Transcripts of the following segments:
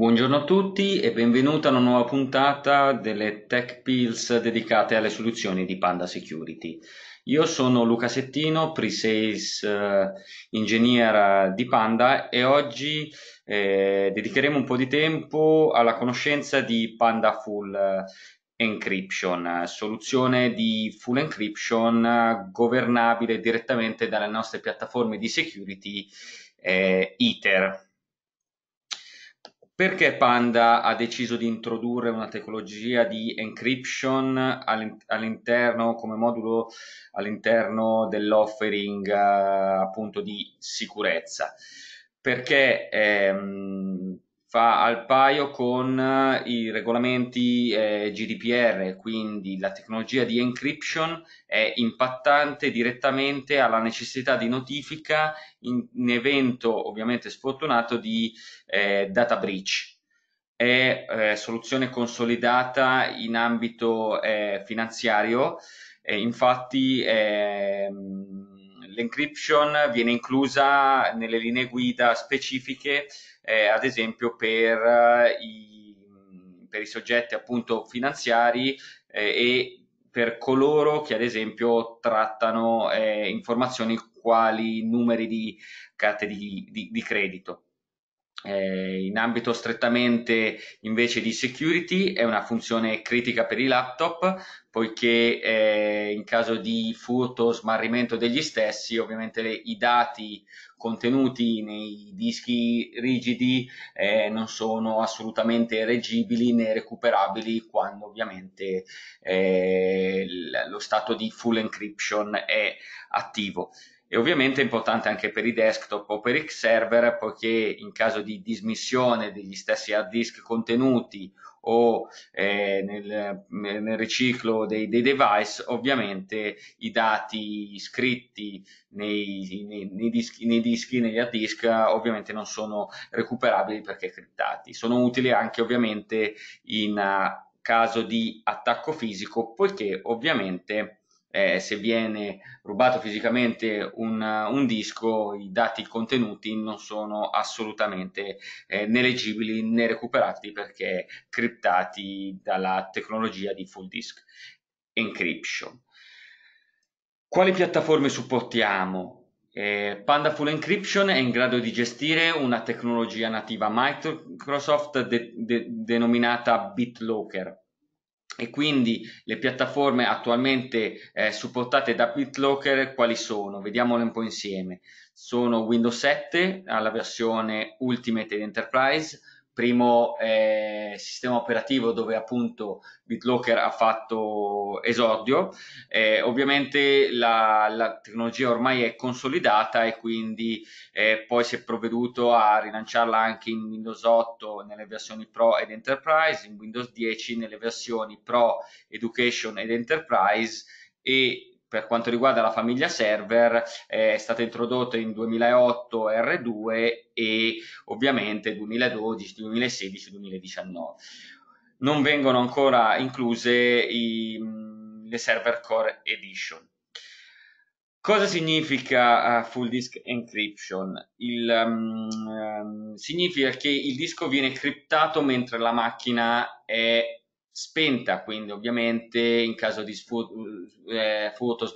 Buongiorno a tutti e benvenuti a una nuova puntata delle Tech Pills dedicate alle soluzioni di Panda Security. Io sono Luca Settino, pre-sales eh, engineer eh, di Panda e oggi eh, dedicheremo un po' di tempo alla conoscenza di Panda Full eh, Encryption, eh, soluzione di full encryption governabile direttamente dalle nostre piattaforme di security eh, ITER. Perché Panda ha deciso di introdurre una tecnologia di encryption all'interno come modulo all'interno dell'offering eh, appunto di sicurezza? Perché ehm, fa al paio con eh, i regolamenti eh, GDPR, quindi la tecnologia di encryption è impattante direttamente alla necessità di notifica in, in evento ovviamente sfortunato di eh, data breach. È eh, soluzione consolidata in ambito eh, finanziario, infatti ehm, l'encryption viene inclusa nelle linee guida specifiche eh, ad esempio per eh, i, per i soggetti appunto finanziari eh, e per coloro che ad esempio trattano eh, informazioni quali numeri di carte di, di, di credito. Eh, in ambito strettamente invece di security è una funzione critica per i laptop poiché eh, in caso di furto o smarrimento degli stessi ovviamente le, i dati contenuti nei dischi rigidi eh, non sono assolutamente reggibili né recuperabili quando ovviamente eh, lo stato di full encryption è attivo e ovviamente è importante anche per i desktop o per i server poiché in caso di dismissione degli stessi hard disk contenuti o eh, nel, eh, nel, riciclo dei, dei, device, ovviamente i dati scritti nei, nei, nei, dischi, nei negli hard disk, ovviamente non sono recuperabili perché criptati. Sono utili anche ovviamente in eh, caso di attacco fisico, poiché ovviamente eh, se viene rubato fisicamente un, un, disco, i dati contenuti non sono assolutamente eh, né leggibili né recuperati perché criptati dalla tecnologia di full disk encryption. Quali piattaforme supportiamo? Eh, Panda Full Encryption è in grado di gestire una tecnologia nativa Microsoft de de denominata BitLocker e quindi le piattaforme attualmente eh, supportate da BitLocker quali sono? Vediamole un po' insieme. Sono Windows 7 alla versione Ultimate ed Enterprise, primo eh, sistema operativo dove appunto BitLocker ha fatto esordio. Eh, ovviamente la, la, tecnologia ormai è consolidata e quindi eh, poi si è provveduto a rilanciarla anche in Windows 8 nelle versioni Pro ed Enterprise, in Windows 10 nelle versioni Pro Education ed Enterprise e per quanto riguarda la famiglia server eh, è stata introdotta in 2008 R2 e ovviamente 2012, 2016, 2019. Non vengono ancora incluse i, mm, le server core edition. Cosa significa uh, full disk encryption? Il, um, um, significa che il disco viene criptato mentre la macchina è spenta, quindi ovviamente in caso di foto, eh, furto,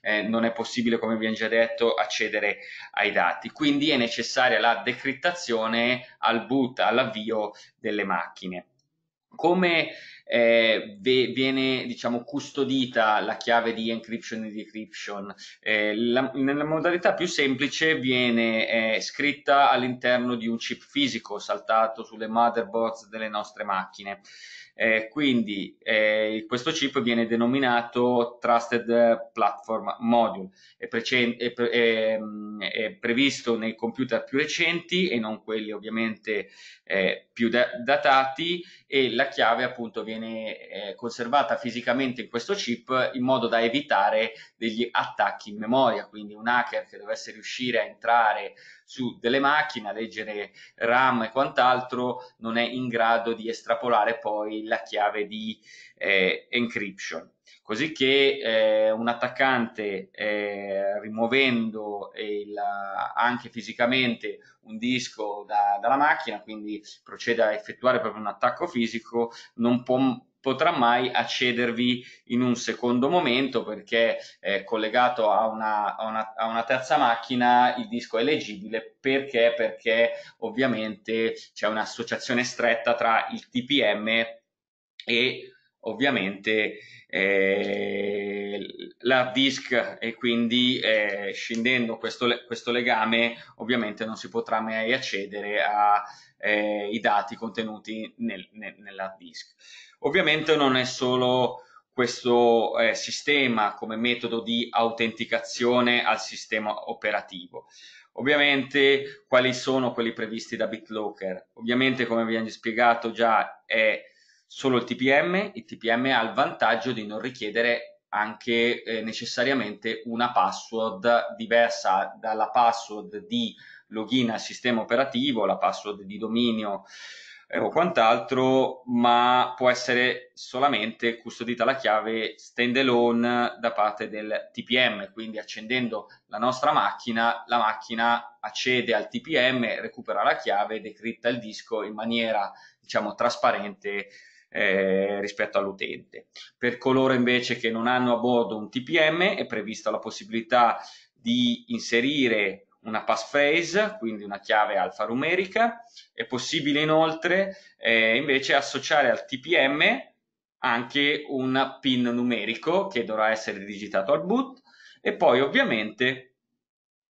eh, non è possibile, come vi ho già detto, accedere ai dati. Quindi è necessaria la decrittazione al boot, all'avvio delle macchine. Come eh, ve- viene diciamo, custodita la chiave di encryption e decryption. Eh, la, nella modalità più semplice viene eh, scritta all'interno di un chip fisico saltato sulle motherboards delle nostre macchine. Eh, quindi eh, questo chip viene denominato Trusted Platform Module, è, prece- è, pre- è, è previsto nei computer più recenti e non quelli ovviamente eh, più da- datati e la chiave appunto viene viene eh, conservata fisicamente in questo chip in modo da evitare degli attacchi in memoria, quindi un hacker che dovesse riuscire a entrare su delle macchine, a leggere RAM e quant'altro, non è in grado di estrapolare poi la chiave di eh, encryption così che eh, un attaccante eh, rimuovendo il, anche fisicamente un disco da, dalla macchina, quindi procede a effettuare proprio un attacco fisico, non può potrà mai accedervi in un secondo momento perché eh, collegato a una, a, una, a una, terza macchina il disco è leggibile perché, perché ovviamente c'è un'associazione stretta tra il TPM e ovviamente eh, l'hard disk e quindi eh, scendendo questo, questo, legame ovviamente non si potrà mai accedere ai eh, dati contenuti nel, nel, nell'hard disk. Ovviamente non è solo questo eh, sistema come metodo di autenticazione al sistema operativo. Ovviamente quali sono quelli previsti da BitLocker? Ovviamente come vi abbiamo spiegato già è solo il TPM, il TPM ha il vantaggio di non richiedere anche eh, necessariamente una password diversa dalla password di login al sistema operativo, la password di dominio eh, o quant'altro, ma può essere solamente custodita la chiave standalone da parte del TPM, quindi accendendo la nostra macchina, la macchina accede al TPM, recupera la chiave, decritta il disco in maniera diciamo trasparente eh, rispetto all'utente. Per coloro invece che non hanno a bordo un TPM è prevista la possibilità di inserire una passphrase, quindi una chiave alfanumerica. È possibile inoltre eh, invece associare al TPM anche un pin numerico che dovrà essere digitato al boot e poi ovviamente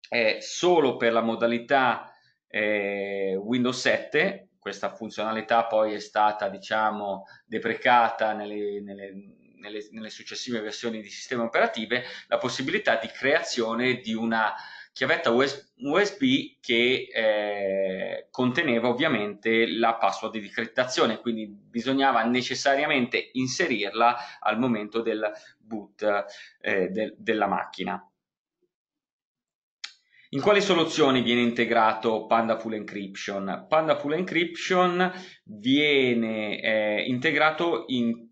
è solo per la modalità eh, Windows 7 questa funzionalità poi è stata diciamo deprecata nelle, nelle, nelle, nelle successive versioni di sistemi operative la possibilità di creazione di una chiavetta USB che eh, conteneva ovviamente la password di criptazione, quindi bisognava necessariamente inserirla al momento del boot eh, de della macchina. In quali soluzioni viene integrato Panda Full Encryption? Panda Full Encryption viene eh, integrato in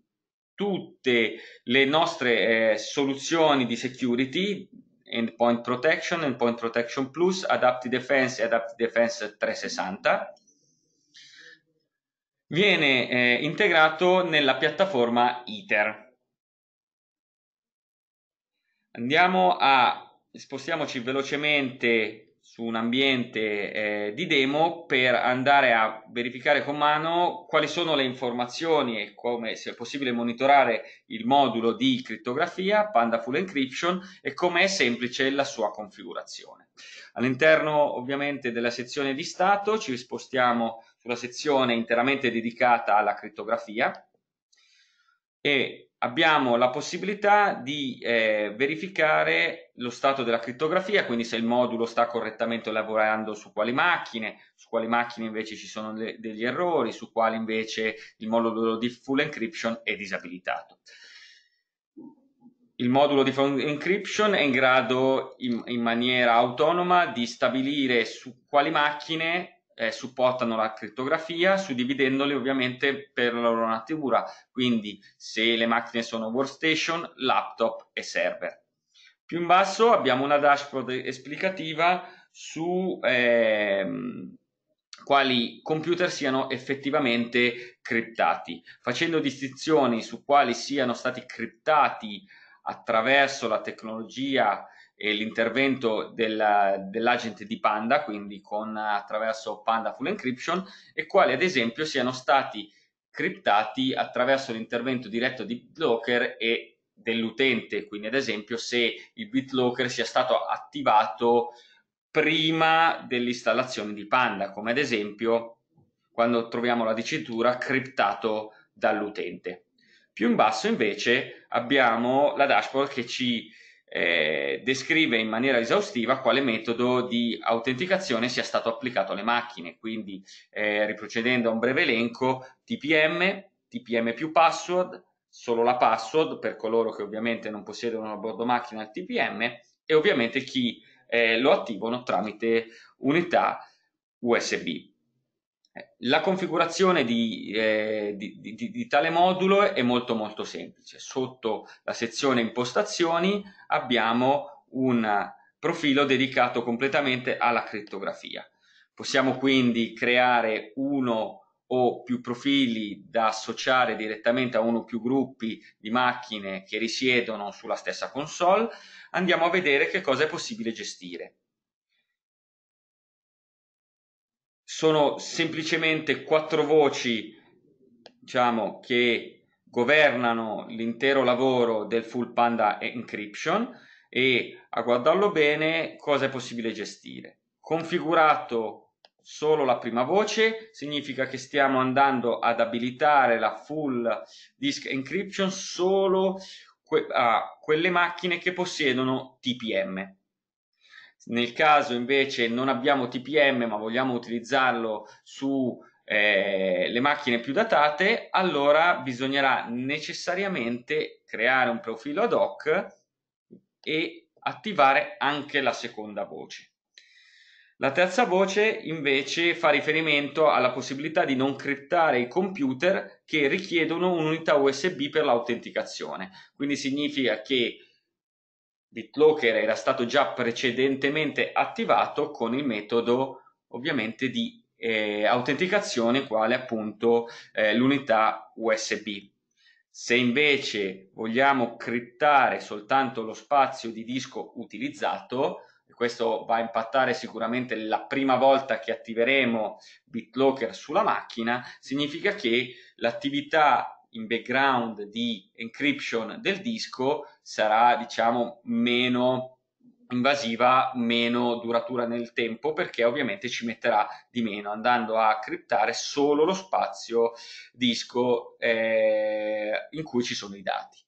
tutte le nostre eh, soluzioni di security Endpoint Protection, Endpoint Protection Plus, Adaptive Defense e Adaptive Defense 360 viene eh, integrato nella piattaforma ITER. Andiamo a spostiamoci velocemente su un ambiente eh, di demo per andare a verificare con mano quali sono le informazioni e come se è possibile monitorare il modulo di crittografia Panda Full Encryption e come è semplice la sua configurazione. All'interno ovviamente della sezione di stato ci spostiamo sulla sezione interamente dedicata alla crittografia e abbiamo la possibilità di eh, verificare lo stato della crittografia, quindi se il modulo sta correttamente lavorando su quali macchine, su quali macchine invece ci sono le, degli errori, su quali invece il modulo di full encryption è disabilitato. Il modulo di full encryption è in grado in, in maniera autonoma di stabilire su quali macchine eh, supportano la criptografia suddividendoli ovviamente per la loro natura, quindi se le macchine sono workstation, laptop e server. Più in basso abbiamo una dashboard esplicativa su ehm, quali computer siano effettivamente criptati, facendo distinzioni su quali siano stati criptati attraverso la tecnologia e l'intervento della, dell'agente di Panda, quindi con, attraverso Panda Full Encryption, e quali ad esempio siano stati criptati attraverso l'intervento diretto di BitLocker e dell'utente, quindi ad esempio se il BitLocker sia stato attivato prima dell'installazione di Panda, come ad esempio quando troviamo la dicitura criptato dall'utente. Più in basso invece abbiamo la dashboard che ci eh, descrive in maniera esaustiva quale metodo di autenticazione sia stato applicato alle macchine, quindi eh, riprocedendo a un breve elenco TPM, TPM più password, solo la password per coloro che ovviamente non possiedono a bordo macchina il TPM e ovviamente chi eh, lo attivano tramite unità USB. La configurazione di, eh, di, di, di, tale modulo è molto molto semplice. Sotto la sezione impostazioni abbiamo un profilo dedicato completamente alla crittografia. Possiamo quindi creare uno o più profili da associare direttamente a uno o più gruppi di macchine che risiedono sulla stessa console. Andiamo a vedere che cosa è possibile gestire. sono semplicemente quattro voci, diciamo, che governano l'intero lavoro del full panda encryption e a guardarlo bene cosa è possibile gestire. Configurato solo la prima voce significa che stiamo andando ad abilitare la full disk encryption solo que a quelle macchine che possiedono TPM. Nel caso invece non abbiamo TPM ma vogliamo utilizzarlo su eh, le macchine più datate, allora bisognerà necessariamente creare un profilo ad hoc e attivare anche la seconda voce. La terza voce invece fa riferimento alla possibilità di non criptare i computer che richiedono un'unità USB per l'autenticazione, quindi significa che BitLocker era stato già precedentemente attivato con il metodo ovviamente di eh, autenticazione quale appunto eh, l'unità USB. Se invece vogliamo criptare soltanto lo spazio di disco utilizzato, questo va a impattare sicuramente la prima volta che attiveremo BitLocker sulla macchina, significa che l'attività in background di encryption del disco sarà diciamo meno invasiva, meno duratura nel tempo perché ovviamente ci metterà di meno andando a criptare solo lo spazio disco eh, in cui ci sono i dati.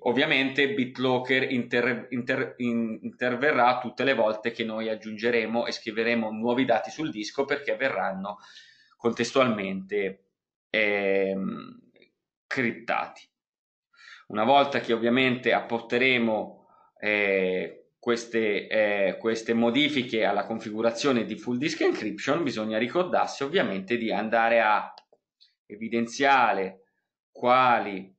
Ovviamente BitLocker inter, inter, interverrà tutte le volte che noi aggiungeremo e scriveremo nuovi dati sul disco perché verranno contestualmente ehm, criptati. Una volta che ovviamente apporteremo eh, queste, eh, queste, modifiche alla configurazione di full disk encryption, bisogna ricordarsi ovviamente di andare a evidenziare quali,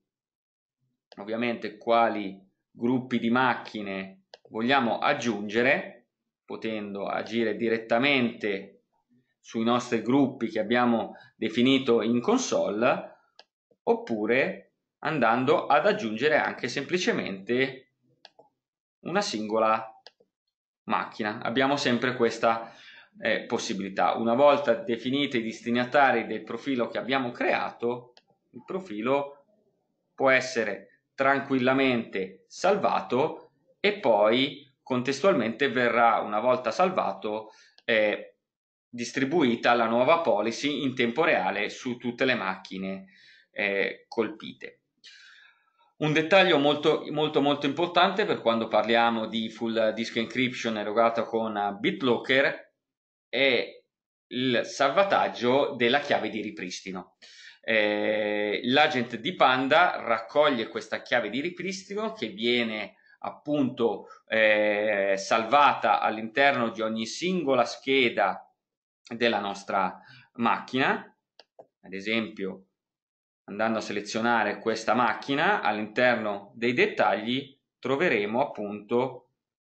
ovviamente, quali gruppi di macchine vogliamo aggiungere, potendo agire direttamente sui nostri gruppi che abbiamo definito in console oppure andando ad aggiungere anche semplicemente una singola macchina. Abbiamo sempre questa eh, possibilità. Una volta definiti i destinatari del profilo che abbiamo creato, il profilo può essere tranquillamente salvato e poi contestualmente verrà una volta salvato eh, distribuita la nuova policy in tempo reale su tutte le macchine eh, colpite. Un dettaglio molto, molto, molto importante per quando parliamo di full disk encryption erogato con BitLocker è il salvataggio della chiave di ripristino. Eh, l'agent di Panda raccoglie questa chiave di ripristino che viene appunto eh, salvata all'interno di ogni singola scheda della nostra macchina, ad esempio andando a selezionare questa macchina all'interno dei dettagli troveremo appunto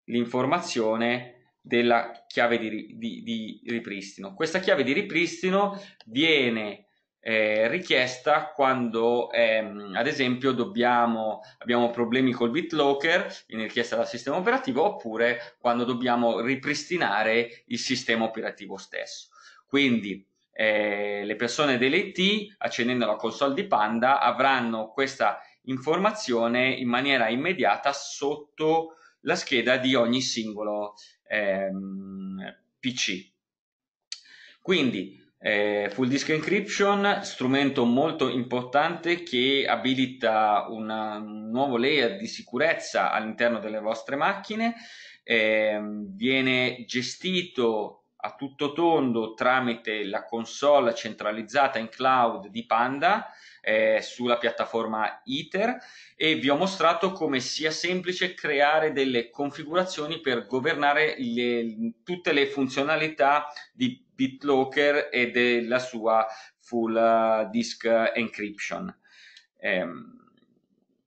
l'informazione della chiave di, di, di, ripristino questa chiave di ripristino viene eh, richiesta quando ehm, ad esempio dobbiamo, abbiamo problemi col BitLocker viene richiesta dal sistema operativo oppure quando dobbiamo ripristinare il sistema operativo stesso quindi eh, le persone dell'IT, accendendo la console di Panda, avranno questa informazione in maniera immediata sotto la scheda di ogni singolo ehm, PC. Quindi eh, Full Disk Encryption, strumento molto importante che abilita una, un nuovo layer di sicurezza all'interno delle vostre macchine, eh, viene gestito a tutto tondo tramite la console centralizzata in cloud di Panda eh, sulla piattaforma ITER e vi ho mostrato come sia semplice creare delle configurazioni per governare le, tutte le funzionalità di BitLocker e della sua full eh, disk encryption. Eh,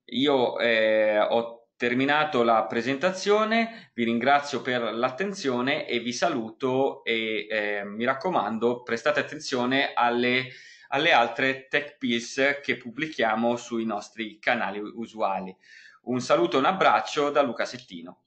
io eh, ho Terminato la presentazione, vi ringrazio per l'attenzione e vi saluto e eh, mi raccomando prestate attenzione alle, alle altre tech pills che pubblichiamo sui nostri canali usuali. Un saluto e un abbraccio da Luca Settino.